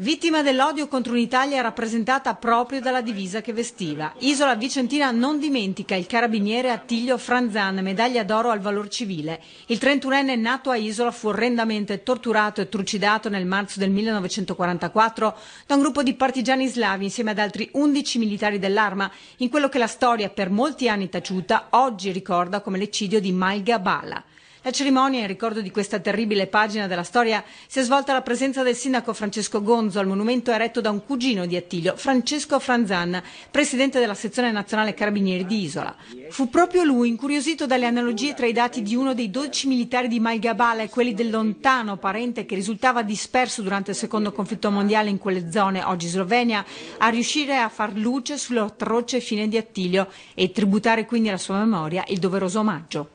Vittima dell'odio contro un'Italia rappresentata proprio dalla divisa che vestiva. Isola Vicentina non dimentica il carabiniere Attilio Franzan, medaglia d'oro al valor civile. Il 31enne nato a Isola fu orrendamente torturato e trucidato nel marzo del 1944 da un gruppo di partigiani slavi insieme ad altri 11 militari dell'arma, in quello che la storia per molti anni taciuta oggi ricorda come l'eccidio di Malga Bala. La cerimonia, in ricordo di questa terribile pagina della storia, si è svolta alla presenza del sindaco Francesco Gonzo al monumento eretto da un cugino di Attilio, Francesco Franzan, presidente della sezione nazionale Carabinieri di Isola. Fu proprio lui, incuriosito dalle analogie tra i dati di uno dei dodici militari di Malgabala e quelli del lontano parente che risultava disperso durante il secondo conflitto mondiale in quelle zone, oggi Slovenia, a riuscire a far luce sull'atroce fine di Attilio e tributare quindi alla sua memoria il doveroso omaggio.